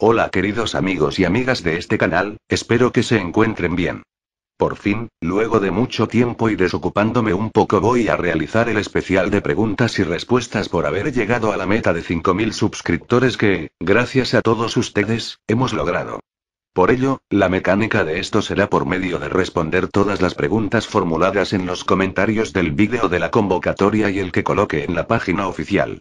Hola queridos amigos y amigas de este canal, espero que se encuentren bien. Por fin, luego de mucho tiempo y desocupándome un poco voy a realizar el especial de preguntas y respuestas por haber llegado a la meta de 5.000 suscriptores que, gracias a todos ustedes, hemos logrado. Por ello, la mecánica de esto será por medio de responder todas las preguntas formuladas en los comentarios del vídeo de la convocatoria y el que coloque en la página oficial.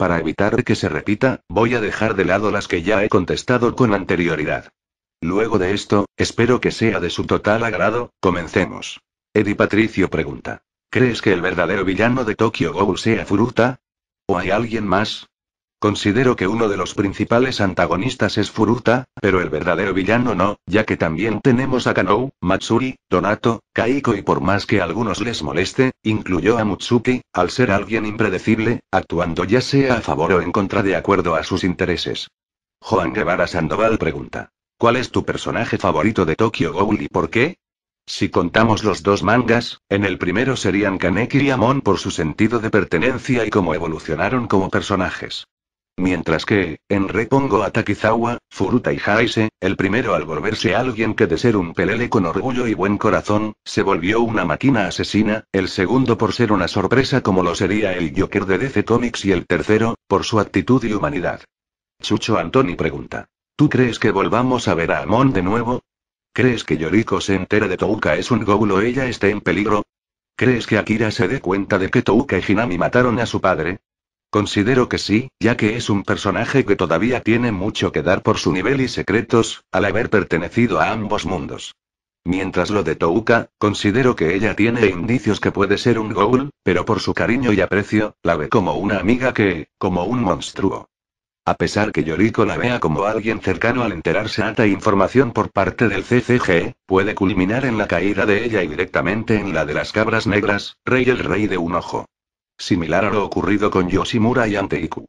Para evitar que se repita, voy a dejar de lado las que ya he contestado con anterioridad. Luego de esto, espero que sea de su total agrado, comencemos. Eddie Patricio pregunta. ¿Crees que el verdadero villano de Tokyo Ghoul sea Furuta? ¿O hay alguien más? Considero que uno de los principales antagonistas es Furuta, pero el verdadero villano no, ya que también tenemos a Kanou, Matsuri, Donato, Kaiko y por más que a algunos les moleste, incluyó a Mutsuki, al ser alguien impredecible, actuando ya sea a favor o en contra de acuerdo a sus intereses. Juan Guevara Sandoval pregunta. ¿Cuál es tu personaje favorito de Tokyo Ghoul y por qué? Si contamos los dos mangas, en el primero serían Kaneki y Amon por su sentido de pertenencia y cómo evolucionaron como personajes. Mientras que, en repongo a Takizawa, Furuta y Haise, el primero al volverse alguien que de ser un pelele con orgullo y buen corazón, se volvió una máquina asesina, el segundo por ser una sorpresa como lo sería el Joker de DC Comics y el tercero, por su actitud y humanidad. Chucho Antoni pregunta. ¿Tú crees que volvamos a ver a Amon de nuevo? ¿Crees que Yoriko se entera de Touka es un y ella esté en peligro? ¿Crees que Akira se dé cuenta de que Touka y Hinami mataron a su padre? Considero que sí, ya que es un personaje que todavía tiene mucho que dar por su nivel y secretos, al haber pertenecido a ambos mundos. Mientras lo de Touka, considero que ella tiene indicios que puede ser un Ghoul, pero por su cariño y aprecio, la ve como una amiga que, como un monstruo. A pesar que Yoriko la vea como alguien cercano al enterarse alta información por parte del CCG, puede culminar en la caída de ella y directamente en la de las cabras negras, rey el rey de un ojo similar a lo ocurrido con Yoshimura y Anteiku.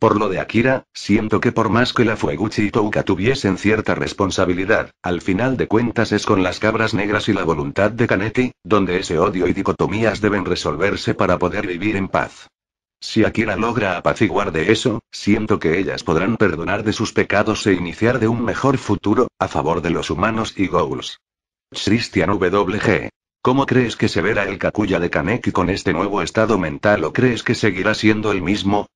Por lo de Akira, siento que por más que la Fueguchi y Touka tuviesen cierta responsabilidad, al final de cuentas es con las cabras negras y la voluntad de Kaneti, donde ese odio y dicotomías deben resolverse para poder vivir en paz. Si Akira logra apaciguar de eso, siento que ellas podrán perdonar de sus pecados e iniciar de un mejor futuro, a favor de los humanos y Ghouls. Christian WG ¿Cómo crees que se verá el Kakuya de Kaneki con este nuevo estado mental o crees que seguirá siendo el mismo?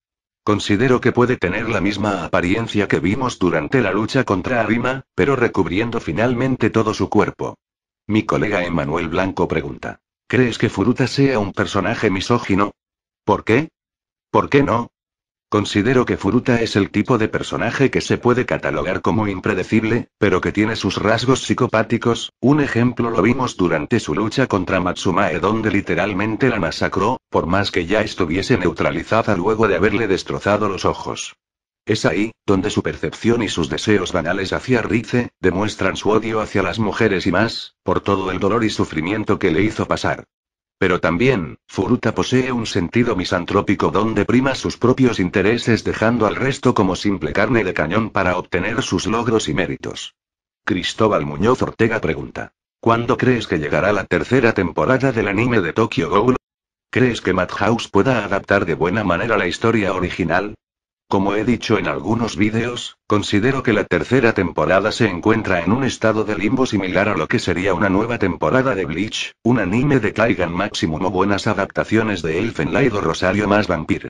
Considero que puede tener la misma apariencia que vimos durante la lucha contra Arima, pero recubriendo finalmente todo su cuerpo. Mi colega Emanuel Blanco pregunta. ¿Crees que Furuta sea un personaje misógino? ¿Por qué? ¿Por qué no? Considero que Furuta es el tipo de personaje que se puede catalogar como impredecible, pero que tiene sus rasgos psicopáticos, un ejemplo lo vimos durante su lucha contra Matsumae donde literalmente la masacró, por más que ya estuviese neutralizada luego de haberle destrozado los ojos. Es ahí, donde su percepción y sus deseos banales hacia Rize, demuestran su odio hacia las mujeres y más, por todo el dolor y sufrimiento que le hizo pasar. Pero también, Furuta posee un sentido misantrópico donde prima sus propios intereses dejando al resto como simple carne de cañón para obtener sus logros y méritos. Cristóbal Muñoz Ortega pregunta. ¿Cuándo crees que llegará la tercera temporada del anime de Tokyo Ghoul? ¿Crees que Madhouse pueda adaptar de buena manera la historia original? Como he dicho en algunos vídeos, considero que la tercera temporada se encuentra en un estado de limbo similar a lo que sería una nueva temporada de Bleach, un anime de Kaigan Maximum o buenas adaptaciones de Light o Rosario más Vampire.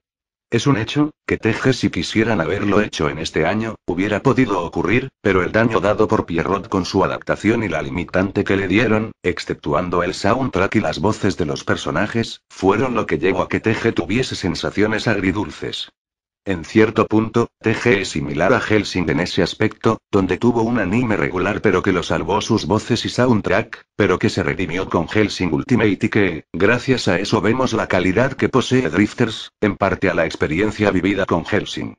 Es un hecho, que Teje si quisieran haberlo hecho en este año, hubiera podido ocurrir, pero el daño dado por Pierrot con su adaptación y la limitante que le dieron, exceptuando el soundtrack y las voces de los personajes, fueron lo que llevó a que Teje tuviese sensaciones agridulces. En cierto punto, TG es similar a Helsing en ese aspecto, donde tuvo un anime regular pero que lo salvó sus voces y soundtrack, pero que se redimió con Helsing Ultimate y que, gracias a eso vemos la calidad que posee Drifters, en parte a la experiencia vivida con Helsing.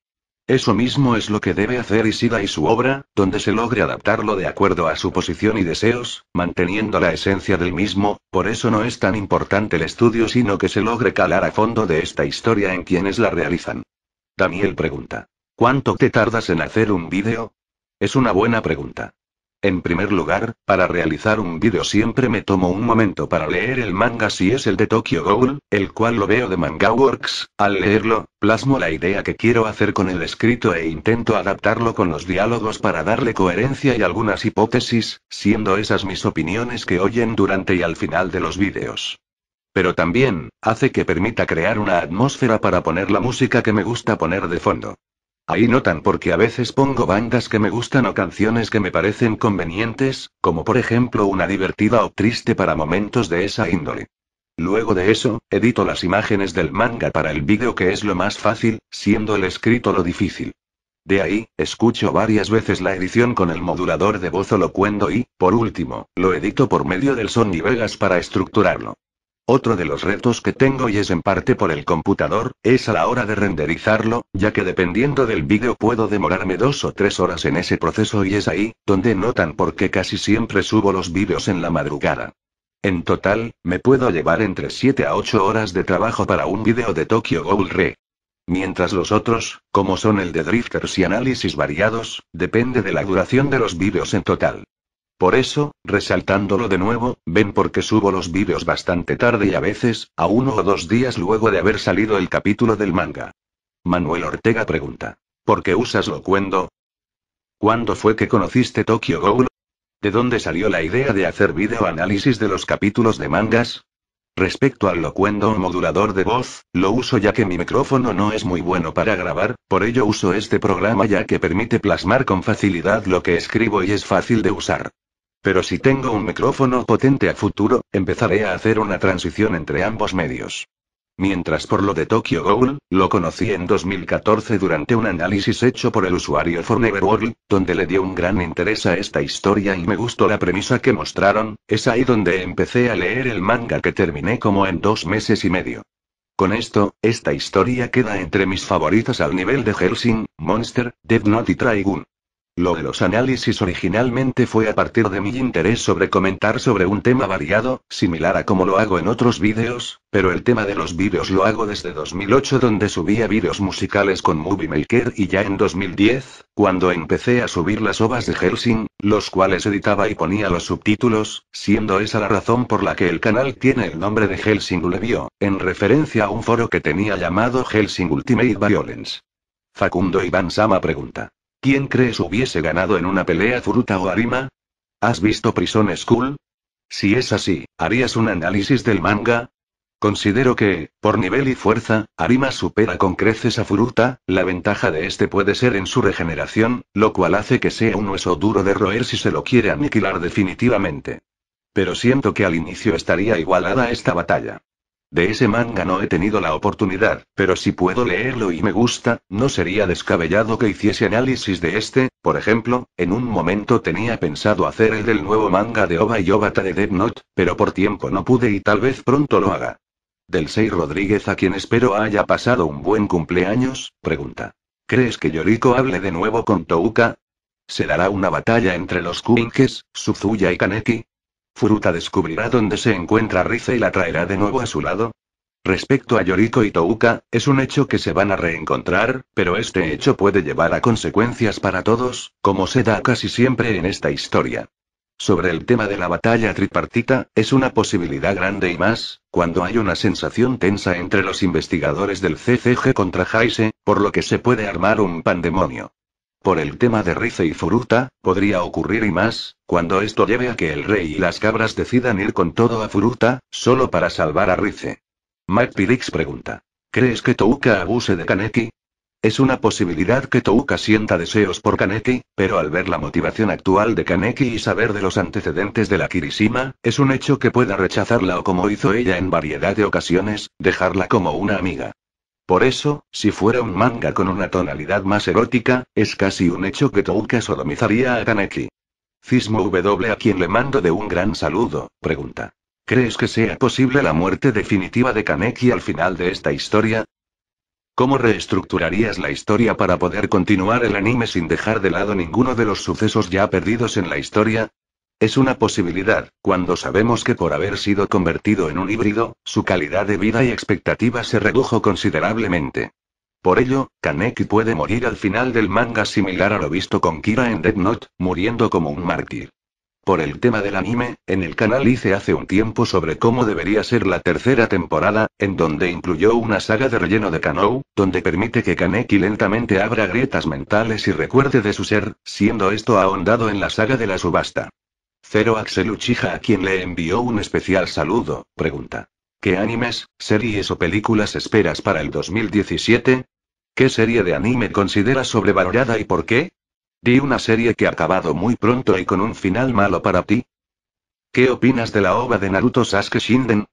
Eso mismo es lo que debe hacer Isida y su obra, donde se logre adaptarlo de acuerdo a su posición y deseos, manteniendo la esencia del mismo, por eso no es tan importante el estudio sino que se logre calar a fondo de esta historia en quienes la realizan. Daniel pregunta. ¿Cuánto te tardas en hacer un vídeo? Es una buena pregunta. En primer lugar, para realizar un vídeo siempre me tomo un momento para leer el manga si es el de Tokyo Ghoul, el cual lo veo de MangaWorks, al leerlo, plasmo la idea que quiero hacer con el escrito e intento adaptarlo con los diálogos para darle coherencia y algunas hipótesis, siendo esas mis opiniones que oyen durante y al final de los vídeos. Pero también, hace que permita crear una atmósfera para poner la música que me gusta poner de fondo. Ahí notan porque a veces pongo bandas que me gustan o canciones que me parecen convenientes, como por ejemplo una divertida o triste para momentos de esa índole. Luego de eso, edito las imágenes del manga para el vídeo que es lo más fácil, siendo el escrito lo difícil. De ahí, escucho varias veces la edición con el modulador de voz o locuendo y, por último, lo edito por medio del Sony Vegas para estructurarlo. Otro de los retos que tengo y es en parte por el computador, es a la hora de renderizarlo, ya que dependiendo del vídeo puedo demorarme dos o tres horas en ese proceso y es ahí, donde notan porque casi siempre subo los vídeos en la madrugada. En total, me puedo llevar entre 7 a 8 horas de trabajo para un vídeo de Tokyo Ghoul Re. Mientras los otros, como son el de drifters y análisis variados, depende de la duración de los vídeos en total. Por eso, resaltándolo de nuevo, ven porque subo los vídeos bastante tarde y a veces, a uno o dos días luego de haber salido el capítulo del manga. Manuel Ortega pregunta. ¿Por qué usas Locuendo? ¿Cuándo fue que conociste Tokyo Ghoul? ¿De dónde salió la idea de hacer videoanálisis de los capítulos de mangas? Respecto al locuendo o modulador de voz, lo uso ya que mi micrófono no es muy bueno para grabar, por ello uso este programa ya que permite plasmar con facilidad lo que escribo y es fácil de usar. Pero si tengo un micrófono potente a futuro, empezaré a hacer una transición entre ambos medios. Mientras por lo de Tokyo Ghoul, lo conocí en 2014 durante un análisis hecho por el usuario World, donde le dio un gran interés a esta historia y me gustó la premisa que mostraron, es ahí donde empecé a leer el manga que terminé como en dos meses y medio. Con esto, esta historia queda entre mis favoritas al nivel de Helsing, Monster, Death Note y Trigun. Lo de los análisis originalmente fue a partir de mi interés sobre comentar sobre un tema variado, similar a como lo hago en otros vídeos, pero el tema de los vídeos lo hago desde 2008 donde subía vídeos musicales con Movie Maker y ya en 2010, cuando empecé a subir las ovas de Helsing, los cuales editaba y ponía los subtítulos, siendo esa la razón por la que el canal tiene el nombre de Helsing en referencia a un foro que tenía llamado Helsing Ultimate Violence. Facundo Iván Sama pregunta. ¿Quién crees hubiese ganado en una pelea Furuta o Arima? ¿Has visto Prison School? Si es así, ¿harías un análisis del manga? Considero que, por nivel y fuerza, Arima supera con creces a Furuta, la ventaja de este puede ser en su regeneración, lo cual hace que sea un hueso duro de roer si se lo quiere aniquilar definitivamente. Pero siento que al inicio estaría igualada esta batalla. De ese manga no he tenido la oportunidad, pero si puedo leerlo y me gusta, no sería descabellado que hiciese análisis de este, por ejemplo, en un momento tenía pensado hacer el del nuevo manga de Oba y Obata de Dead Note, pero por tiempo no pude y tal vez pronto lo haga. Del Sei Rodríguez a quien espero haya pasado un buen cumpleaños, pregunta. ¿Crees que Yoriko hable de nuevo con Touka? ¿Se dará una batalla entre los Kuinkes, Suzuya y Kaneki? Furuta descubrirá dónde se encuentra Rize y la traerá de nuevo a su lado. Respecto a Yoriko y Touka, es un hecho que se van a reencontrar, pero este hecho puede llevar a consecuencias para todos, como se da casi siempre en esta historia. Sobre el tema de la batalla tripartita, es una posibilidad grande y más, cuando hay una sensación tensa entre los investigadores del CCG contra Heise, por lo que se puede armar un pandemonio. Por el tema de Rice y Furuta, podría ocurrir y más, cuando esto lleve a que el rey y las cabras decidan ir con todo a Furuta, solo para salvar a Rice. Matt pregunta. ¿Crees que Touka abuse de Kaneki? Es una posibilidad que Touka sienta deseos por Kaneki, pero al ver la motivación actual de Kaneki y saber de los antecedentes de la Kirishima, es un hecho que pueda rechazarla o como hizo ella en variedad de ocasiones, dejarla como una amiga. Por eso, si fuera un manga con una tonalidad más erótica, es casi un hecho que Touka sodomizaría a Kaneki. Cismo W a quien le mando de un gran saludo, pregunta. ¿Crees que sea posible la muerte definitiva de Kaneki al final de esta historia? ¿Cómo reestructurarías la historia para poder continuar el anime sin dejar de lado ninguno de los sucesos ya perdidos en la historia? Es una posibilidad, cuando sabemos que por haber sido convertido en un híbrido, su calidad de vida y expectativa se redujo considerablemente. Por ello, Kaneki puede morir al final del manga similar a lo visto con Kira en Dead Note, muriendo como un mártir. Por el tema del anime, en el canal hice hace un tiempo sobre cómo debería ser la tercera temporada, en donde incluyó una saga de relleno de Kanou, donde permite que Kaneki lentamente abra grietas mentales y recuerde de su ser, siendo esto ahondado en la saga de la subasta. Cero Axel a quien le envió un especial saludo, pregunta. ¿Qué animes, series o películas esperas para el 2017? ¿Qué serie de anime consideras sobrevalorada y por qué? Di una serie que ha acabado muy pronto y con un final malo para ti. ¿Qué opinas de la ova de Naruto Sasuke Shinden?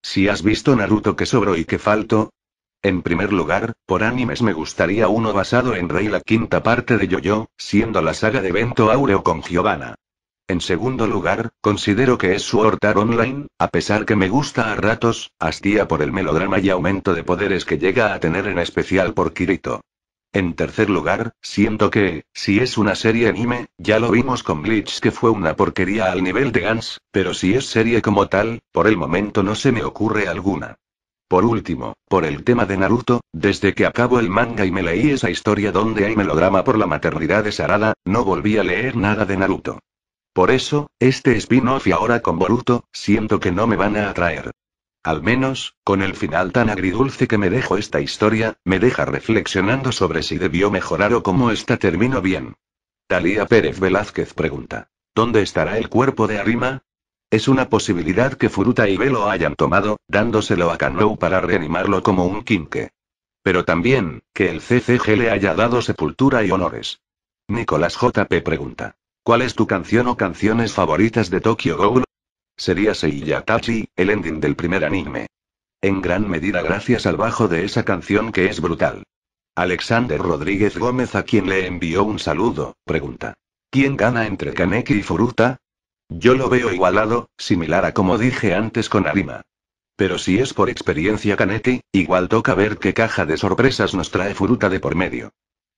Si has visto Naruto que sobró y que falto. En primer lugar, por animes me gustaría uno basado en Rey la quinta parte de Yoyo, siendo la saga de Bento Aureo con Giovanna. En segundo lugar, considero que es su hortar Online, a pesar que me gusta a ratos, hastía por el melodrama y aumento de poderes que llega a tener en especial por Kirito. En tercer lugar, siento que, si es una serie anime, ya lo vimos con Bleach que fue una porquería al nivel de Gans, pero si es serie como tal, por el momento no se me ocurre alguna. Por último, por el tema de Naruto, desde que acabo el manga y me leí esa historia donde hay melodrama por la maternidad de Sarada, no volví a leer nada de Naruto. Por eso, este spin-off y ahora con Boruto, siento que no me van a atraer. Al menos, con el final tan agridulce que me dejó esta historia, me deja reflexionando sobre si debió mejorar o cómo esta terminó bien. Talía Pérez Velázquez pregunta. ¿Dónde estará el cuerpo de Arima? Es una posibilidad que Furuta y Velo hayan tomado, dándoselo a Kanou para reanimarlo como un quinque. Pero también, que el CCG le haya dado sepultura y honores. Nicolás JP pregunta. ¿Cuál es tu canción o canciones favoritas de Tokyo Ghoul? Sería Seiyatachi, el ending del primer anime. En gran medida gracias al bajo de esa canción que es brutal. Alexander Rodríguez Gómez a quien le envió un saludo, pregunta. ¿Quién gana entre Kaneki y Furuta? Yo lo veo igualado, similar a como dije antes con Arima. Pero si es por experiencia Kaneki, igual toca ver qué caja de sorpresas nos trae Furuta de por medio.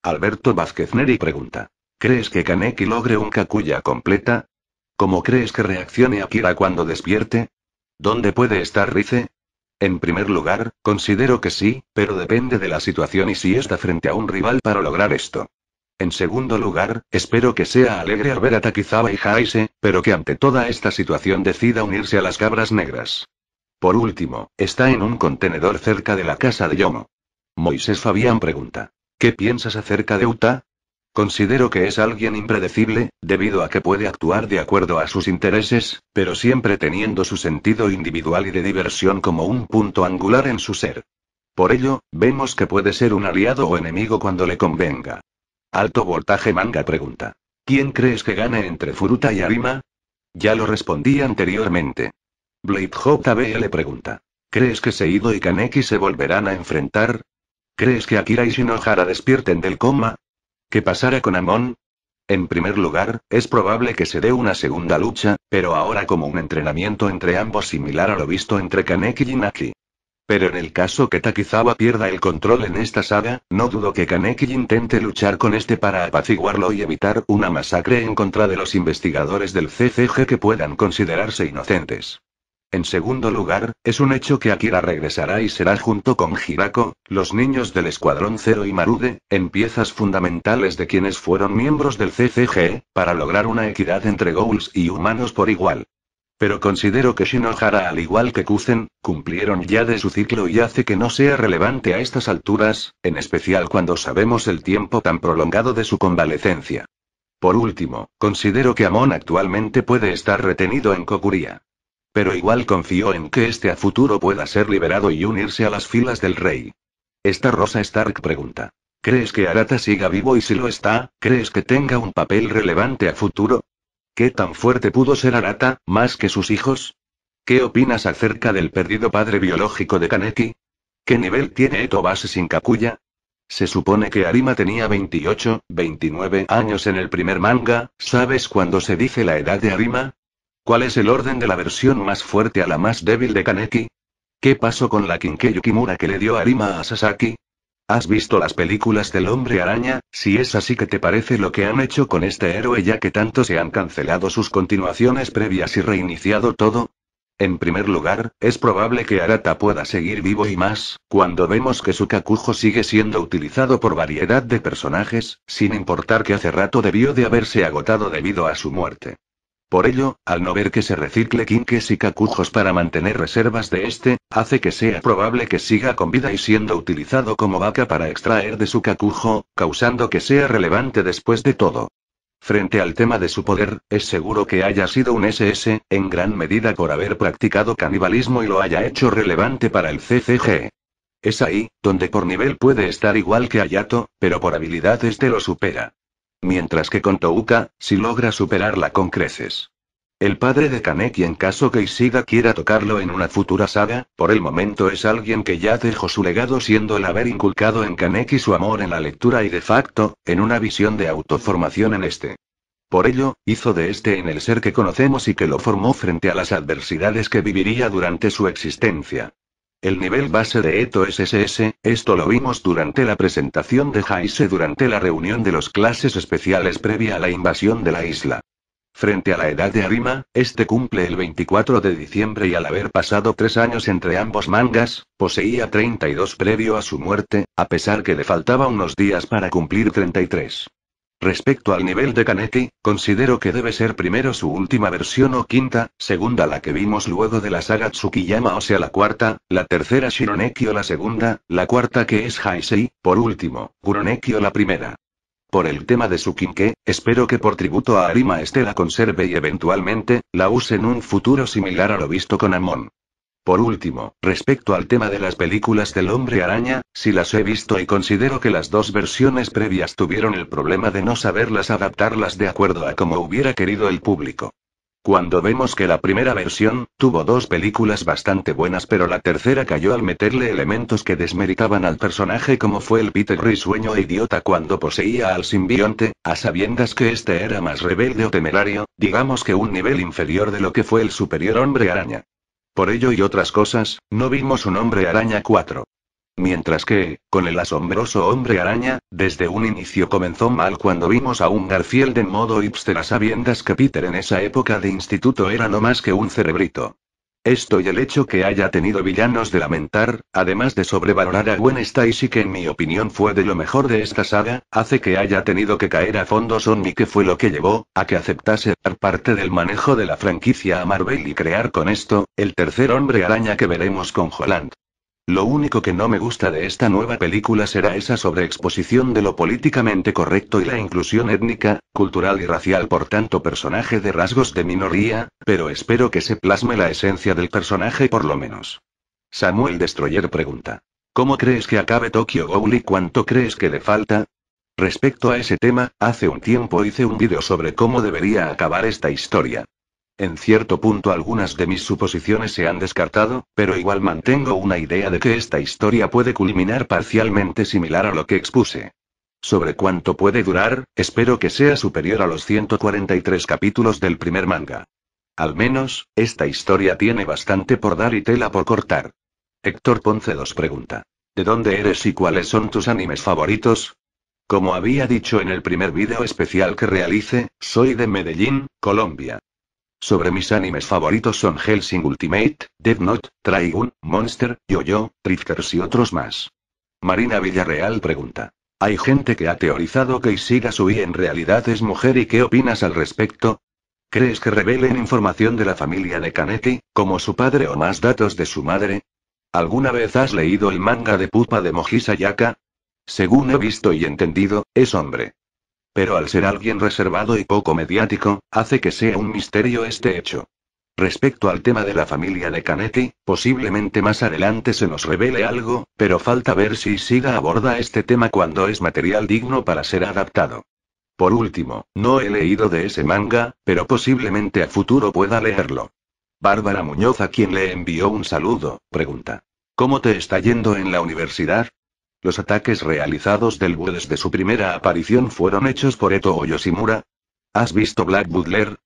Alberto Vázquez Neri pregunta. ¿Crees que Kaneki logre un Kakuya completa? ¿Cómo crees que reaccione Akira cuando despierte? ¿Dónde puede estar Rice? En primer lugar, considero que sí, pero depende de la situación y si está frente a un rival para lograr esto. En segundo lugar, espero que sea alegre al ver a Takizawa y Haise, pero que ante toda esta situación decida unirse a las cabras negras. Por último, está en un contenedor cerca de la casa de Yomo. Moisés Fabián pregunta. ¿Qué piensas acerca de Uta? Considero que es alguien impredecible, debido a que puede actuar de acuerdo a sus intereses, pero siempre teniendo su sentido individual y de diversión como un punto angular en su ser. Por ello, vemos que puede ser un aliado o enemigo cuando le convenga. Alto voltaje manga pregunta. ¿Quién crees que gane entre Furuta y Arima? Ya lo respondí anteriormente. Blade le pregunta. ¿Crees que Seido y Kaneki se volverán a enfrentar? ¿Crees que Akira y Shinohara despierten del coma? ¿Qué pasará con Amon? En primer lugar, es probable que se dé una segunda lucha, pero ahora como un entrenamiento entre ambos similar a lo visto entre Kaneki y Naki. Pero en el caso que Takizawa pierda el control en esta saga, no dudo que Kaneki intente luchar con este para apaciguarlo y evitar una masacre en contra de los investigadores del CCG que puedan considerarse inocentes. En segundo lugar, es un hecho que Akira regresará y será junto con Hirako, los niños del Escuadrón Cero y Marude, en piezas fundamentales de quienes fueron miembros del CCG, para lograr una equidad entre ghouls y humanos por igual. Pero considero que Shinohara al igual que Kuzen, cumplieron ya de su ciclo y hace que no sea relevante a estas alturas, en especial cuando sabemos el tiempo tan prolongado de su convalecencia. Por último, considero que Amon actualmente puede estar retenido en Kokuria. Pero igual confió en que este a futuro pueda ser liberado y unirse a las filas del rey. Esta Rosa Stark pregunta. ¿Crees que Arata siga vivo y si lo está, crees que tenga un papel relevante a futuro? ¿Qué tan fuerte pudo ser Arata, más que sus hijos? ¿Qué opinas acerca del perdido padre biológico de Kaneki? ¿Qué nivel tiene base sin Kakuya? Se supone que Arima tenía 28, 29 años en el primer manga, ¿sabes cuándo se dice la edad de Arima? ¿Cuál es el orden de la versión más fuerte a la más débil de Kaneki? ¿Qué pasó con la Kinkeyu Kimura que le dio Arima a Sasaki? ¿Has visto las películas del hombre araña? Si es así que te parece lo que han hecho con este héroe ya que tanto se han cancelado sus continuaciones previas y reiniciado todo. En primer lugar, es probable que Arata pueda seguir vivo y más, cuando vemos que su Kakujo sigue siendo utilizado por variedad de personajes, sin importar que hace rato debió de haberse agotado debido a su muerte. Por ello, al no ver que se recicle quinques y cacujos para mantener reservas de este, hace que sea probable que siga con vida y siendo utilizado como vaca para extraer de su cacujo, causando que sea relevante después de todo. Frente al tema de su poder, es seguro que haya sido un SS, en gran medida por haber practicado canibalismo y lo haya hecho relevante para el CCG. Es ahí, donde por nivel puede estar igual que Hayato, pero por habilidad este lo supera. Mientras que con Touka, si logra superarla con creces. El padre de Kaneki en caso que Isida quiera tocarlo en una futura saga, por el momento es alguien que ya dejó su legado siendo el haber inculcado en Kaneki su amor en la lectura y de facto, en una visión de autoformación en este. Por ello, hizo de este en el ser que conocemos y que lo formó frente a las adversidades que viviría durante su existencia. El nivel base de Eto SS, esto lo vimos durante la presentación de Jaise durante la reunión de los clases especiales previa a la invasión de la isla. Frente a la edad de Arima, este cumple el 24 de diciembre y al haber pasado tres años entre ambos mangas, poseía 32 previo a su muerte, a pesar que le faltaba unos días para cumplir 33. Respecto al nivel de Kaneki, considero que debe ser primero su última versión o quinta, segunda la que vimos luego de la saga Tsukiyama o sea la cuarta, la tercera Shironeki o la segunda, la cuarta que es Haisei, por último, Kuroneki o la primera. Por el tema de su espero que por tributo a Arima esté la conserve y eventualmente, la use en un futuro similar a lo visto con Amon. Por último, respecto al tema de las películas del hombre araña, si las he visto y considero que las dos versiones previas tuvieron el problema de no saberlas adaptarlas de acuerdo a como hubiera querido el público. Cuando vemos que la primera versión, tuvo dos películas bastante buenas pero la tercera cayó al meterle elementos que desmeritaban al personaje como fue el Peter risueño sueño idiota cuando poseía al simbionte, a sabiendas que este era más rebelde o temerario, digamos que un nivel inferior de lo que fue el superior hombre araña. Por ello y otras cosas, no vimos un hombre araña 4. Mientras que, con el asombroso hombre araña, desde un inicio comenzó mal cuando vimos a un Garfield de modo hipster a sabiendas que Peter en esa época de instituto era no más que un cerebrito. Esto y el hecho que haya tenido villanos de lamentar, además de sobrevalorar a Gwen Stacy que en mi opinión fue de lo mejor de esta saga, hace que haya tenido que caer a fondo Sony que fue lo que llevó, a que aceptase dar parte del manejo de la franquicia a Marvel y crear con esto, el tercer hombre araña que veremos con Holland. Lo único que no me gusta de esta nueva película será esa sobreexposición de lo políticamente correcto y la inclusión étnica, cultural y racial por tanto personaje de rasgos de minoría, pero espero que se plasme la esencia del personaje por lo menos. Samuel Destroyer pregunta. ¿Cómo crees que acabe Tokyo Ghoul y cuánto crees que le falta? Respecto a ese tema, hace un tiempo hice un vídeo sobre cómo debería acabar esta historia. En cierto punto algunas de mis suposiciones se han descartado, pero igual mantengo una idea de que esta historia puede culminar parcialmente similar a lo que expuse. Sobre cuánto puede durar, espero que sea superior a los 143 capítulos del primer manga. Al menos, esta historia tiene bastante por dar y tela por cortar. Héctor Ponce 2 pregunta. ¿De dónde eres y cuáles son tus animes favoritos? Como había dicho en el primer video especial que realice, soy de Medellín, Colombia. Sobre mis animes favoritos son Helsing Ultimate, Death Note, Trigun, Monster, Yo-Yo, Trifters y otros más. Marina Villarreal pregunta. Hay gente que ha teorizado que Isiga y en realidad es mujer y qué opinas al respecto? ¿Crees que revelen información de la familia de Kaneki, como su padre o más datos de su madre? ¿Alguna vez has leído el manga de pupa de Mojisayaka? Según he visto y entendido, es hombre. Pero al ser alguien reservado y poco mediático, hace que sea un misterio este hecho. Respecto al tema de la familia de Canetti, posiblemente más adelante se nos revele algo, pero falta ver si Siga aborda este tema cuando es material digno para ser adaptado. Por último, no he leído de ese manga, pero posiblemente a futuro pueda leerlo. Bárbara Muñoz, a quien le envió un saludo, pregunta. ¿Cómo te está yendo en la universidad? Los ataques realizados del Wu desde su primera aparición fueron hechos por Eto o Yoshimura. ¿Has visto Black Butler?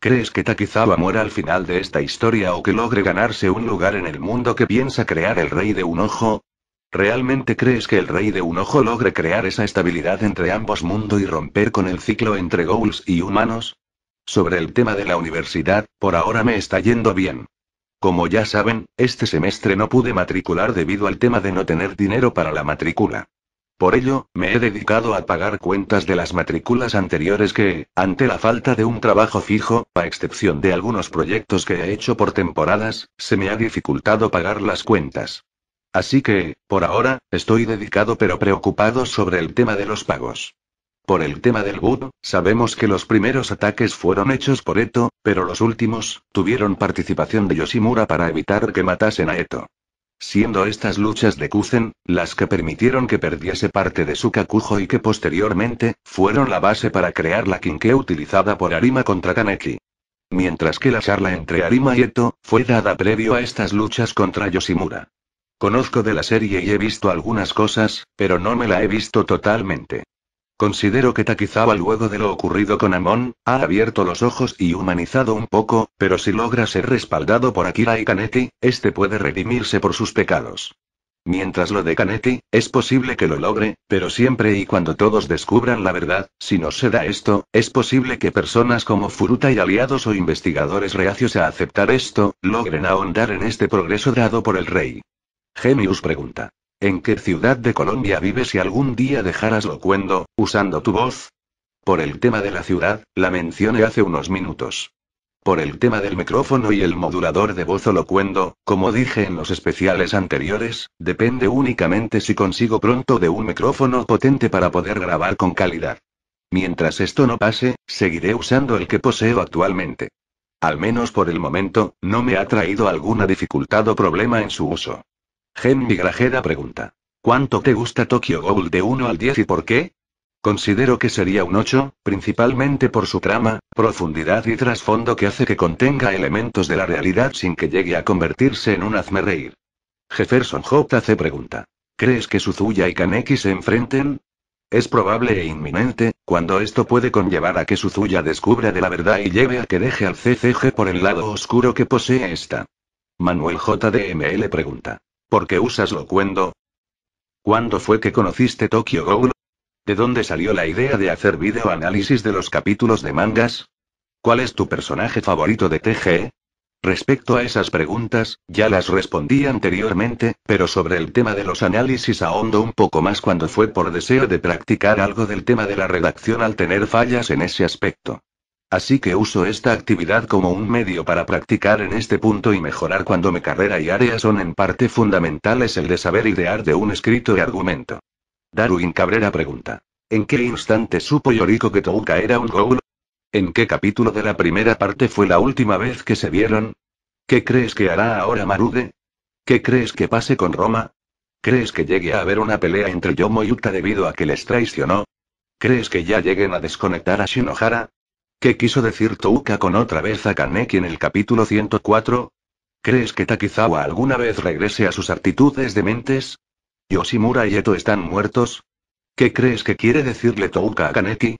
¿Crees que Takizawa muera al final de esta historia o que logre ganarse un lugar en el mundo que piensa crear el Rey de un Ojo? ¿Realmente crees que el Rey de un Ojo logre crear esa estabilidad entre ambos mundos y romper con el ciclo entre ghouls y humanos? Sobre el tema de la universidad, por ahora me está yendo bien. Como ya saben, este semestre no pude matricular debido al tema de no tener dinero para la matrícula. Por ello, me he dedicado a pagar cuentas de las matrículas anteriores que, ante la falta de un trabajo fijo, a excepción de algunos proyectos que he hecho por temporadas, se me ha dificultado pagar las cuentas. Así que, por ahora, estoy dedicado pero preocupado sobre el tema de los pagos. Por el tema del Budo, sabemos que los primeros ataques fueron hechos por Eto, pero los últimos, tuvieron participación de Yoshimura para evitar que matasen a Eto. Siendo estas luchas de Kuzen, las que permitieron que perdiese parte de su Kakujo y que posteriormente, fueron la base para crear la kinke utilizada por Arima contra Kaneki. Mientras que la charla entre Arima y Eto, fue dada previo a estas luchas contra Yoshimura. Conozco de la serie y he visto algunas cosas, pero no me la he visto totalmente. Considero que Takizawa luego de lo ocurrido con Amon, ha abierto los ojos y humanizado un poco, pero si logra ser respaldado por Akira y Kaneti, este puede redimirse por sus pecados. Mientras lo de Kaneti, es posible que lo logre, pero siempre y cuando todos descubran la verdad, si no se da esto, es posible que personas como Furuta y aliados o investigadores reacios a aceptar esto, logren ahondar en este progreso dado por el rey. Gemius pregunta. ¿En qué ciudad de Colombia vives si algún día dejarás locuendo, usando tu voz? Por el tema de la ciudad, la mencioné hace unos minutos. Por el tema del micrófono y el modulador de voz locuendo, como dije en los especiales anteriores, depende únicamente si consigo pronto de un micrófono potente para poder grabar con calidad. Mientras esto no pase, seguiré usando el que poseo actualmente. Al menos por el momento, no me ha traído alguna dificultad o problema en su uso. Henry Grajeda pregunta. ¿Cuánto te gusta Tokyo Ghoul de 1 al 10 y por qué? Considero que sería un 8, principalmente por su trama, profundidad y trasfondo que hace que contenga elementos de la realidad sin que llegue a convertirse en un reír. Jefferson JC pregunta. ¿Crees que Suzuya y Kaneki se enfrenten? Es probable e inminente, cuando esto puede conllevar a que Suzuya descubra de la verdad y lleve a que deje al CCG por el lado oscuro que posee esta. Manuel JDML pregunta. ¿Por qué usas locuendo? ¿Cuándo fue que conociste Tokyo Ghoul? ¿De dónde salió la idea de hacer videoanálisis de los capítulos de mangas? ¿Cuál es tu personaje favorito de TGE? Respecto a esas preguntas, ya las respondí anteriormente, pero sobre el tema de los análisis ahondo un poco más cuando fue por deseo de practicar algo del tema de la redacción al tener fallas en ese aspecto. Así que uso esta actividad como un medio para practicar en este punto y mejorar cuando mi carrera y área son en parte fundamentales el de saber idear de un escrito y argumento. Darwin Cabrera pregunta. ¿En qué instante supo Yoriko que Touka era un ghoul? ¿En qué capítulo de la primera parte fue la última vez que se vieron? ¿Qué crees que hará ahora Marude? ¿Qué crees que pase con Roma? ¿Crees que llegue a haber una pelea entre Yomo y Uta debido a que les traicionó? ¿Crees que ya lleguen a desconectar a Shinohara? ¿Qué quiso decir Touka con otra vez a Kaneki en el capítulo 104? ¿Crees que Takizawa alguna vez regrese a sus actitudes dementes? ¿Yoshimura y Eto están muertos? ¿Qué crees que quiere decirle Touka a Kaneki?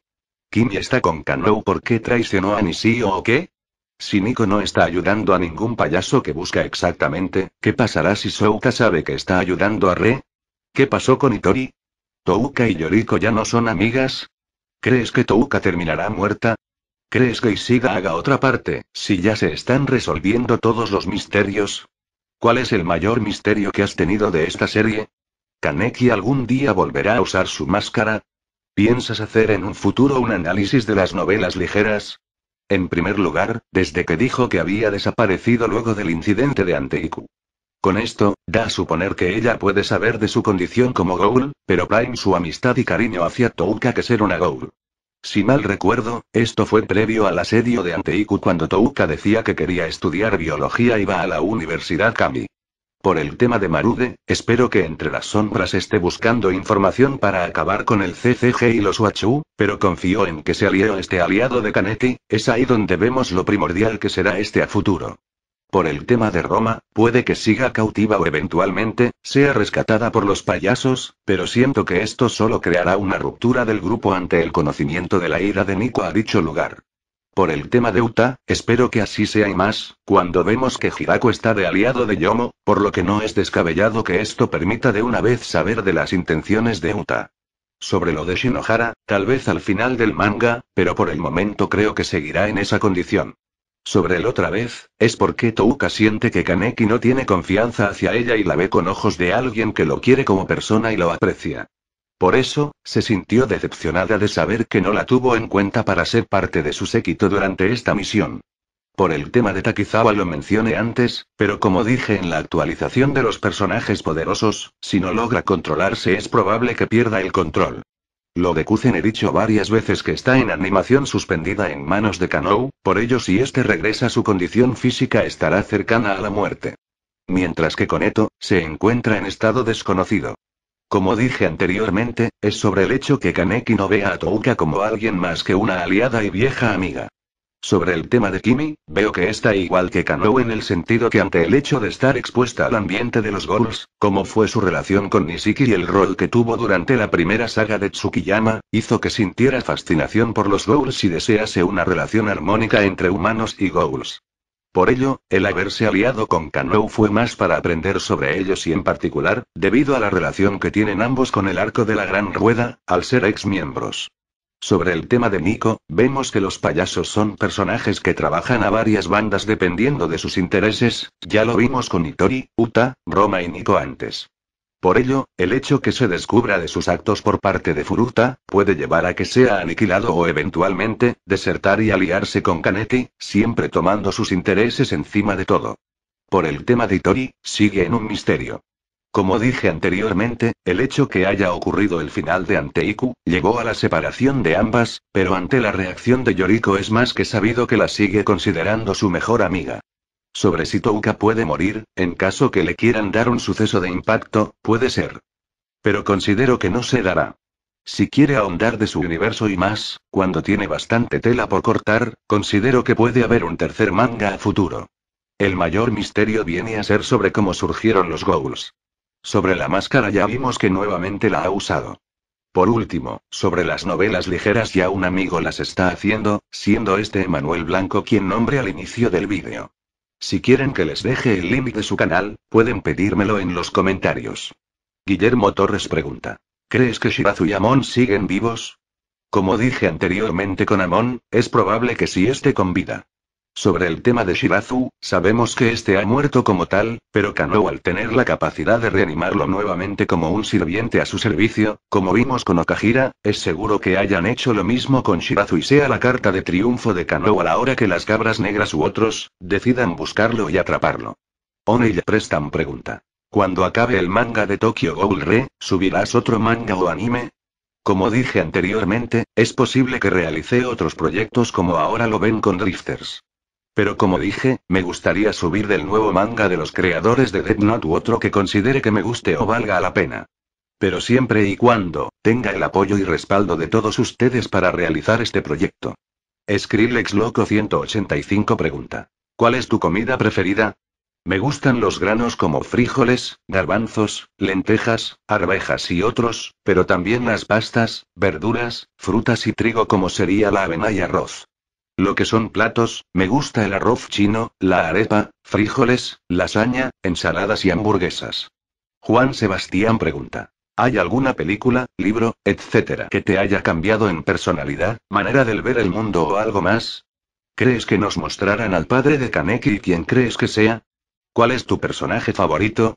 ¿Kimi está con Kanou porque traicionó a Nishio o qué? Si Nico no está ayudando a ningún payaso que busca exactamente, ¿qué pasará si Souka sabe que está ayudando a Re? ¿Qué pasó con Itori? ¿Touka y Yoriko ya no son amigas? ¿Crees que Touka terminará muerta? ¿Crees que Isiga haga otra parte, si ya se están resolviendo todos los misterios? ¿Cuál es el mayor misterio que has tenido de esta serie? ¿Kaneki algún día volverá a usar su máscara? ¿Piensas hacer en un futuro un análisis de las novelas ligeras? En primer lugar, desde que dijo que había desaparecido luego del incidente de Anteiku. Con esto, da a suponer que ella puede saber de su condición como Ghoul, pero Prime su amistad y cariño hacia Touka que ser una Ghoul. Si mal recuerdo, esto fue previo al asedio de Anteiku cuando Touka decía que quería estudiar biología y va a la Universidad Kami. Por el tema de Marude, espero que entre las sombras esté buscando información para acabar con el CCG y los Uachu, pero confío en que se alió este aliado de Kaneki, es ahí donde vemos lo primordial que será este a futuro por el tema de Roma, puede que siga cautiva o eventualmente, sea rescatada por los payasos, pero siento que esto solo creará una ruptura del grupo ante el conocimiento de la ira de Nico a dicho lugar. Por el tema de Uta, espero que así sea y más, cuando vemos que Hirako está de aliado de Yomo, por lo que no es descabellado que esto permita de una vez saber de las intenciones de Uta. Sobre lo de Shinohara, tal vez al final del manga, pero por el momento creo que seguirá en esa condición. Sobre el otra vez, es porque Touka siente que Kaneki no tiene confianza hacia ella y la ve con ojos de alguien que lo quiere como persona y lo aprecia. Por eso, se sintió decepcionada de saber que no la tuvo en cuenta para ser parte de su séquito durante esta misión. Por el tema de Takizawa lo mencioné antes, pero como dije en la actualización de los personajes poderosos, si no logra controlarse es probable que pierda el control. Lo de Kuzen he dicho varias veces que está en animación suspendida en manos de Kanou, por ello si este regresa su condición física estará cercana a la muerte. Mientras que Koneto, se encuentra en estado desconocido. Como dije anteriormente, es sobre el hecho que Kaneki no vea a Touka como alguien más que una aliada y vieja amiga. Sobre el tema de Kimi, veo que está igual que Kanou en el sentido que ante el hecho de estar expuesta al ambiente de los Ghouls, como fue su relación con Nishiki y el rol que tuvo durante la primera saga de Tsukiyama, hizo que sintiera fascinación por los Ghouls y desease una relación armónica entre humanos y Ghouls. Por ello, el haberse aliado con Kanou fue más para aprender sobre ellos y en particular, debido a la relación que tienen ambos con el arco de la Gran Rueda, al ser ex miembros. Sobre el tema de Nico, vemos que los payasos son personajes que trabajan a varias bandas dependiendo de sus intereses, ya lo vimos con Itori, Uta, Roma y Nico antes. Por ello, el hecho que se descubra de sus actos por parte de Furuta, puede llevar a que sea aniquilado o eventualmente, desertar y aliarse con Kaneki, siempre tomando sus intereses encima de todo. Por el tema de Itori, sigue en un misterio. Como dije anteriormente, el hecho que haya ocurrido el final de Anteiku, llegó a la separación de ambas, pero ante la reacción de Yoriko es más que sabido que la sigue considerando su mejor amiga. Sobre si Touka puede morir, en caso que le quieran dar un suceso de impacto, puede ser. Pero considero que no se dará. Si quiere ahondar de su universo y más, cuando tiene bastante tela por cortar, considero que puede haber un tercer manga a futuro. El mayor misterio viene a ser sobre cómo surgieron los Ghouls. Sobre la máscara ya vimos que nuevamente la ha usado. Por último, sobre las novelas ligeras ya un amigo las está haciendo, siendo este Emanuel Blanco quien nombre al inicio del vídeo. Si quieren que les deje el link de su canal, pueden pedírmelo en los comentarios. Guillermo Torres pregunta. ¿Crees que Shirazu y Amon siguen vivos? Como dije anteriormente con Amon, es probable que si esté con vida. Sobre el tema de Shirazu, sabemos que este ha muerto como tal, pero Kano al tener la capacidad de reanimarlo nuevamente como un sirviente a su servicio, como vimos con Okajira, es seguro que hayan hecho lo mismo con Shirazu y sea la carta de triunfo de Kano a la hora que las cabras negras u otros, decidan buscarlo y atraparlo. One y Prestan pregunta. Cuando acabe el manga de Tokyo Ghoul Re, ¿subirás otro manga o anime? Como dije anteriormente, es posible que realice otros proyectos como ahora lo ven con Drifters. Pero como dije, me gustaría subir del nuevo manga de los creadores de Death Note u otro que considere que me guste o valga la pena. Pero siempre y cuando, tenga el apoyo y respaldo de todos ustedes para realizar este proyecto. Skrillex Loco 185 pregunta. ¿Cuál es tu comida preferida? Me gustan los granos como frijoles, garbanzos, lentejas, arvejas y otros, pero también las pastas, verduras, frutas y trigo como sería la avena y arroz. Lo que son platos, me gusta el arroz chino, la arepa, frijoles, lasaña, ensaladas y hamburguesas. Juan Sebastián pregunta. ¿Hay alguna película, libro, etcétera, que te haya cambiado en personalidad, manera del ver el mundo o algo más? ¿Crees que nos mostrarán al padre de Kaneki y quien crees que sea? ¿Cuál es tu personaje favorito?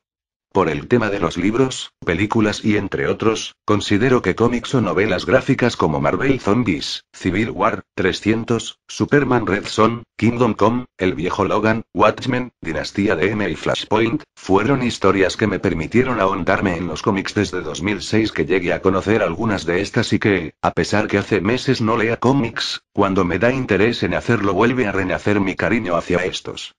Por el tema de los libros, películas y entre otros, considero que cómics o novelas gráficas como Marvel Zombies, Civil War, 300, Superman Red Son, Kingdom Come, El Viejo Logan, Watchmen, Dinastía de M y Flashpoint, fueron historias que me permitieron ahondarme en los cómics desde 2006 que llegué a conocer algunas de estas y que, a pesar que hace meses no lea cómics, cuando me da interés en hacerlo vuelve a renacer mi cariño hacia estos.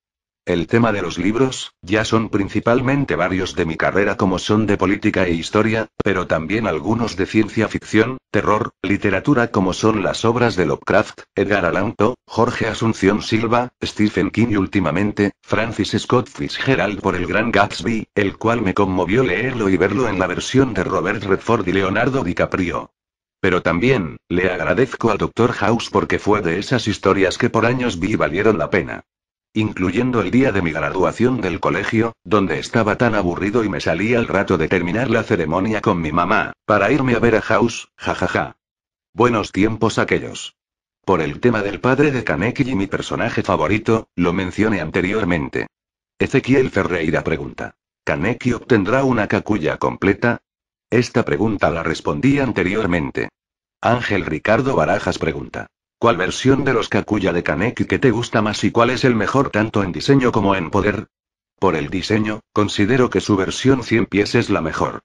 El tema de los libros, ya son principalmente varios de mi carrera como son de política e historia, pero también algunos de ciencia ficción, terror, literatura como son las obras de Lovecraft, Edgar Allan Poe, Jorge Asunción Silva, Stephen King y últimamente, Francis Scott Fitzgerald por el Gran Gatsby, el cual me conmovió leerlo y verlo en la versión de Robert Redford y Leonardo DiCaprio. Pero también, le agradezco al Dr. House porque fue de esas historias que por años vi y valieron la pena incluyendo el día de mi graduación del colegio, donde estaba tan aburrido y me salía al rato de terminar la ceremonia con mi mamá, para irme a ver a House, jajaja. Buenos tiempos aquellos. Por el tema del padre de Kaneki y mi personaje favorito, lo mencioné anteriormente. Ezequiel Ferreira pregunta. ¿Kaneki obtendrá una cacuya completa? Esta pregunta la respondí anteriormente. Ángel Ricardo Barajas pregunta. ¿Cuál versión de los Kakuya de Kaneki que te gusta más y cuál es el mejor tanto en diseño como en poder? Por el diseño, considero que su versión 100 pies es la mejor.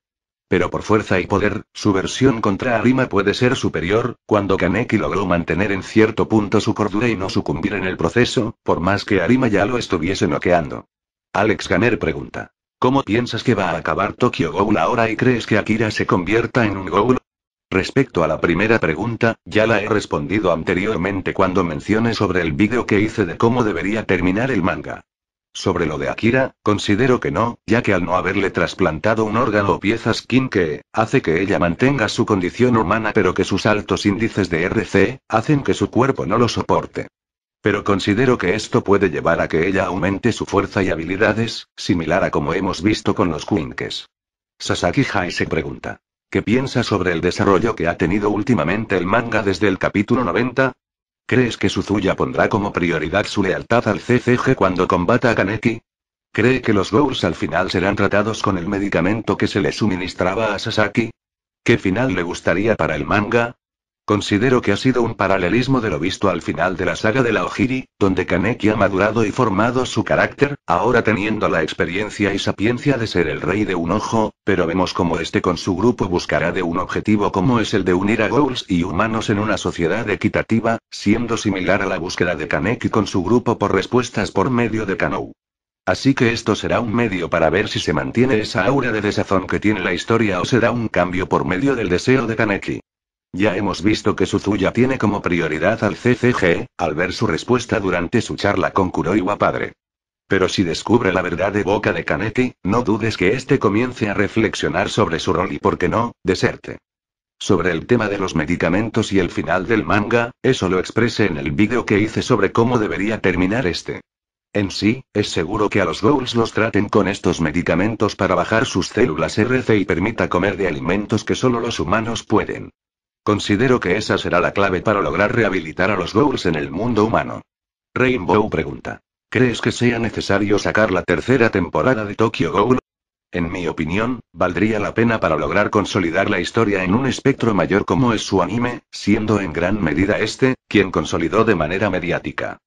Pero por fuerza y poder, su versión contra Arima puede ser superior, cuando Kaneki logró mantener en cierto punto su cordura y no sucumbir en el proceso, por más que Arima ya lo estuviese noqueando. Alex Ganner pregunta. ¿Cómo piensas que va a acabar Tokyo Ghoul ahora y crees que Akira se convierta en un Ghoul? Respecto a la primera pregunta, ya la he respondido anteriormente cuando mencioné sobre el vídeo que hice de cómo debería terminar el manga. Sobre lo de Akira, considero que no, ya que al no haberle trasplantado un órgano o piezas skin hace que ella mantenga su condición humana pero que sus altos índices de RC hacen que su cuerpo no lo soporte. Pero considero que esto puede llevar a que ella aumente su fuerza y habilidades, similar a como hemos visto con los Quinques. Sasaki Hai se pregunta. ¿Qué piensa sobre el desarrollo que ha tenido últimamente el manga desde el capítulo 90? ¿Crees que Suzuya pondrá como prioridad su lealtad al CCG cuando combata a Kaneki? ¿Cree que los Ghouls al final serán tratados con el medicamento que se le suministraba a Sasaki? ¿Qué final le gustaría para el manga? Considero que ha sido un paralelismo de lo visto al final de la saga de la Ojiri, donde Kaneki ha madurado y formado su carácter, ahora teniendo la experiencia y sapiencia de ser el rey de un ojo, pero vemos como este con su grupo buscará de un objetivo como es el de unir a ghouls y humanos en una sociedad equitativa, siendo similar a la búsqueda de Kaneki con su grupo por respuestas por medio de Kanou. Así que esto será un medio para ver si se mantiene esa aura de desazón que tiene la historia o será un cambio por medio del deseo de Kaneki. Ya hemos visto que Suzuya tiene como prioridad al CCG, al ver su respuesta durante su charla con Kuroiwa padre. Pero si descubre la verdad de boca de Kaneki, no dudes que éste comience a reflexionar sobre su rol y por qué no, deserte. Sobre el tema de los medicamentos y el final del manga, eso lo expresé en el vídeo que hice sobre cómo debería terminar este. En sí, es seguro que a los Ghouls los traten con estos medicamentos para bajar sus células RC y permita comer de alimentos que solo los humanos pueden. Considero que esa será la clave para lograr rehabilitar a los Ghouls en el mundo humano. Rainbow pregunta. ¿Crees que sea necesario sacar la tercera temporada de Tokyo Ghoul? En mi opinión, valdría la pena para lograr consolidar la historia en un espectro mayor como es su anime, siendo en gran medida este, quien consolidó de manera mediática.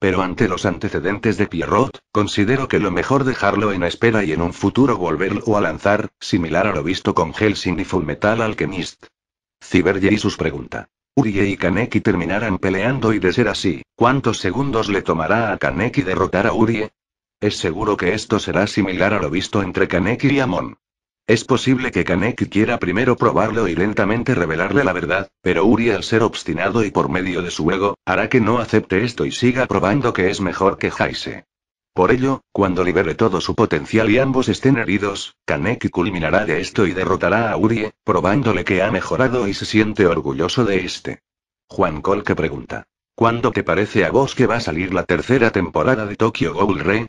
Pero ante los antecedentes de Pierrot, considero que lo mejor dejarlo en espera y en un futuro volverlo a lanzar, similar a lo visto con Hellsing y Fullmetal Alchemist y sus pregunta. Urie y Kaneki terminarán peleando y de ser así, ¿cuántos segundos le tomará a Kaneki derrotar a Urie? Es seguro que esto será similar a lo visto entre Kaneki y Amon. Es posible que Kaneki quiera primero probarlo y lentamente revelarle la verdad, pero Urie al ser obstinado y por medio de su ego, hará que no acepte esto y siga probando que es mejor que Jaise. Por ello, cuando libere todo su potencial y ambos estén heridos, Kaneki culminará de esto y derrotará a Urie, probándole que ha mejorado y se siente orgulloso de este. Juan Colque pregunta. ¿Cuándo te parece a vos que va a salir la tercera temporada de Tokyo Ghoul Re?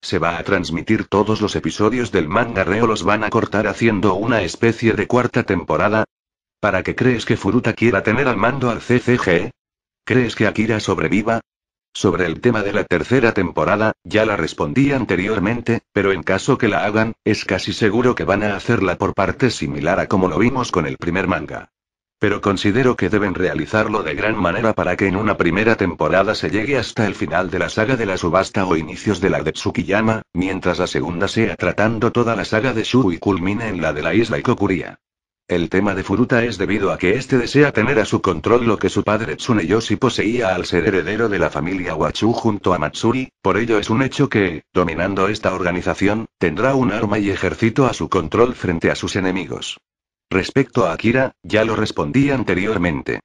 ¿Se va a transmitir todos los episodios del manga Re o los van a cortar haciendo una especie de cuarta temporada? ¿Para qué crees que Furuta quiera tener al mando al CCG? ¿Crees que Akira sobreviva? Sobre el tema de la tercera temporada, ya la respondí anteriormente, pero en caso que la hagan, es casi seguro que van a hacerla por parte similar a como lo vimos con el primer manga. Pero considero que deben realizarlo de gran manera para que en una primera temporada se llegue hasta el final de la saga de la subasta o inicios de la de Tsukiyama, mientras la segunda sea tratando toda la saga de Shu y culmine en la de la isla Ikokuria. El tema de Furuta es debido a que este desea tener a su control lo que su padre Tsuneyoshi poseía al ser heredero de la familia Wachu junto a Matsuri, por ello es un hecho que, dominando esta organización, tendrá un arma y ejército a su control frente a sus enemigos. Respecto a Akira, ya lo respondí anteriormente.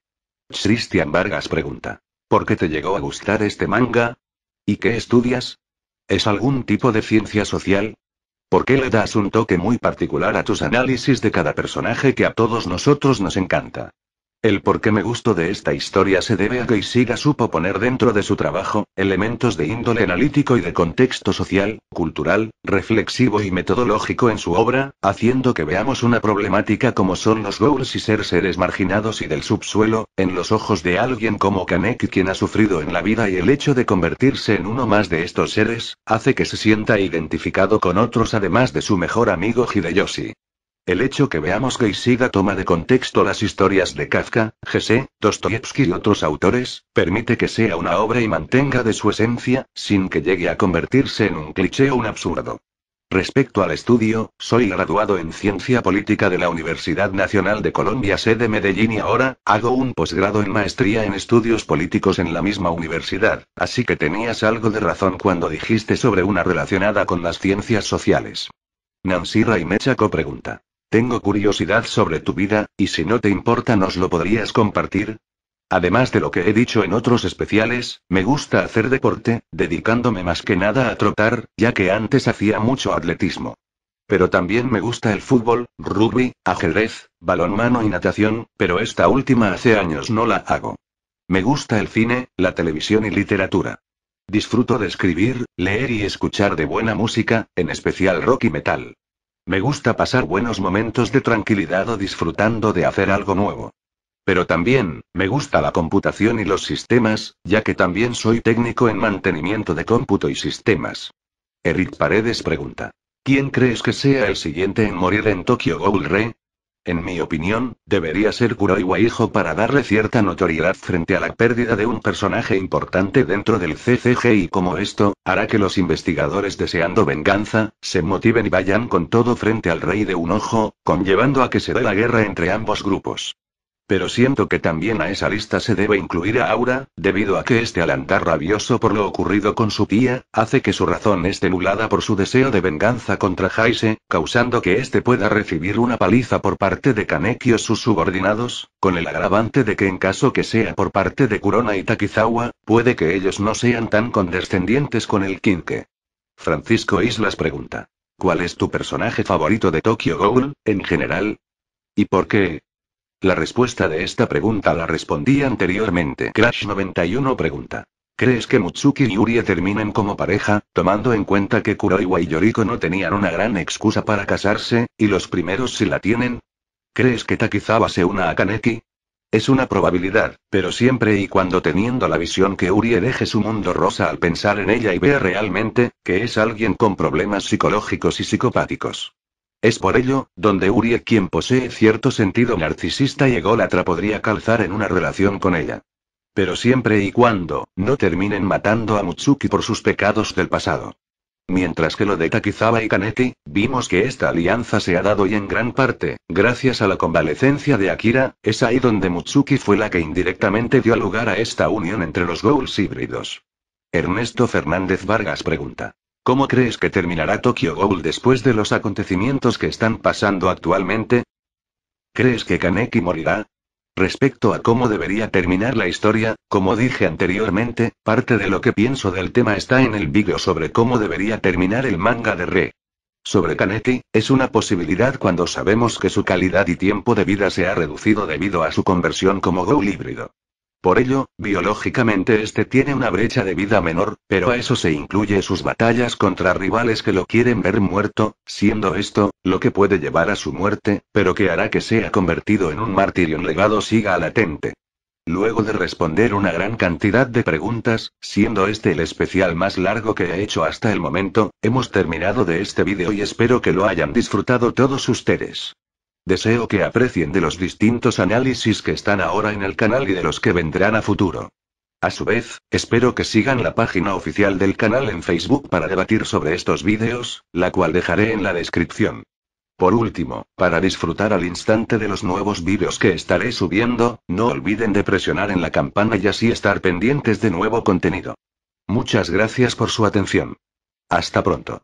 Christian Vargas pregunta. ¿Por qué te llegó a gustar este manga? ¿Y qué estudias? ¿Es algún tipo de ciencia social? Porque le das un toque muy particular a tus análisis de cada personaje que a todos nosotros nos encanta. El por qué me gusto de esta historia se debe a que Isiga supo poner dentro de su trabajo, elementos de índole analítico y de contexto social, cultural, reflexivo y metodológico en su obra, haciendo que veamos una problemática como son los ghouls y ser seres marginados y del subsuelo, en los ojos de alguien como Kaneki quien ha sufrido en la vida y el hecho de convertirse en uno más de estos seres, hace que se sienta identificado con otros además de su mejor amigo Hideyoshi. El hecho que veamos que Isiga toma de contexto las historias de Kafka, jesse, Dostoyevsky y otros autores, permite que sea una obra y mantenga de su esencia, sin que llegue a convertirse en un cliché o un absurdo. Respecto al estudio, soy graduado en Ciencia Política de la Universidad Nacional de Colombia sede Medellín y ahora, hago un posgrado en Maestría en Estudios Políticos en la misma universidad, así que tenías algo de razón cuando dijiste sobre una relacionada con las ciencias sociales. Nancy Raimechaco pregunta. Tengo curiosidad sobre tu vida, y si no te importa nos lo podrías compartir. Además de lo que he dicho en otros especiales, me gusta hacer deporte, dedicándome más que nada a trotar, ya que antes hacía mucho atletismo. Pero también me gusta el fútbol, rugby, ajedrez, balonmano y natación, pero esta última hace años no la hago. Me gusta el cine, la televisión y literatura. Disfruto de escribir, leer y escuchar de buena música, en especial rock y metal. Me gusta pasar buenos momentos de tranquilidad o disfrutando de hacer algo nuevo. Pero también, me gusta la computación y los sistemas, ya que también soy técnico en mantenimiento de cómputo y sistemas. Eric Paredes pregunta. ¿Quién crees que sea el siguiente en morir en Tokio? Gold Re? En mi opinión, debería ser Kuroiwa hijo para darle cierta notoriedad frente a la pérdida de un personaje importante dentro del CCG y como esto, hará que los investigadores deseando venganza, se motiven y vayan con todo frente al rey de un ojo, conllevando a que se dé la guerra entre ambos grupos. Pero siento que también a esa lista se debe incluir a Aura, debido a que este alantar rabioso por lo ocurrido con su tía, hace que su razón esté nublada por su deseo de venganza contra Jaise, causando que éste pueda recibir una paliza por parte de Kaneki o sus subordinados, con el agravante de que en caso que sea por parte de Kurona y Takizawa, puede que ellos no sean tan condescendientes con el Kinke. Francisco Islas pregunta. ¿Cuál es tu personaje favorito de Tokyo Ghoul, en general? ¿Y por qué? La respuesta de esta pregunta la respondí anteriormente. Crash 91 pregunta. ¿Crees que Mutsuki y Urie terminen como pareja, tomando en cuenta que Kuroiwa y Yoriko no tenían una gran excusa para casarse, y los primeros sí la tienen? ¿Crees que Takizawa se una a Kaneki? Es una probabilidad, pero siempre y cuando teniendo la visión que Urie deje su mundo rosa al pensar en ella y vea realmente, que es alguien con problemas psicológicos y psicopáticos. Es por ello, donde Urie quien posee cierto sentido narcisista y ególatra podría calzar en una relación con ella. Pero siempre y cuando, no terminen matando a Mutsuki por sus pecados del pasado. Mientras que lo de Takizawa y Kaneti, vimos que esta alianza se ha dado y en gran parte, gracias a la convalecencia de Akira, es ahí donde Mutsuki fue la que indirectamente dio lugar a esta unión entre los Ghouls híbridos. Ernesto Fernández Vargas pregunta. ¿Cómo crees que terminará Tokyo Ghoul después de los acontecimientos que están pasando actualmente? ¿Crees que Kaneki morirá? Respecto a cómo debería terminar la historia, como dije anteriormente, parte de lo que pienso del tema está en el vídeo sobre cómo debería terminar el manga de Re. Sobre Kaneki, es una posibilidad cuando sabemos que su calidad y tiempo de vida se ha reducido debido a su conversión como Ghoul híbrido. Por ello, biológicamente este tiene una brecha de vida menor, pero a eso se incluye sus batallas contra rivales que lo quieren ver muerto, siendo esto, lo que puede llevar a su muerte, pero que hará que sea convertido en un mártir y un legado siga latente. Luego de responder una gran cantidad de preguntas, siendo este el especial más largo que he hecho hasta el momento, hemos terminado de este vídeo y espero que lo hayan disfrutado todos ustedes. Deseo que aprecien de los distintos análisis que están ahora en el canal y de los que vendrán a futuro. A su vez, espero que sigan la página oficial del canal en Facebook para debatir sobre estos vídeos, la cual dejaré en la descripción. Por último, para disfrutar al instante de los nuevos vídeos que estaré subiendo, no olviden de presionar en la campana y así estar pendientes de nuevo contenido. Muchas gracias por su atención. Hasta pronto.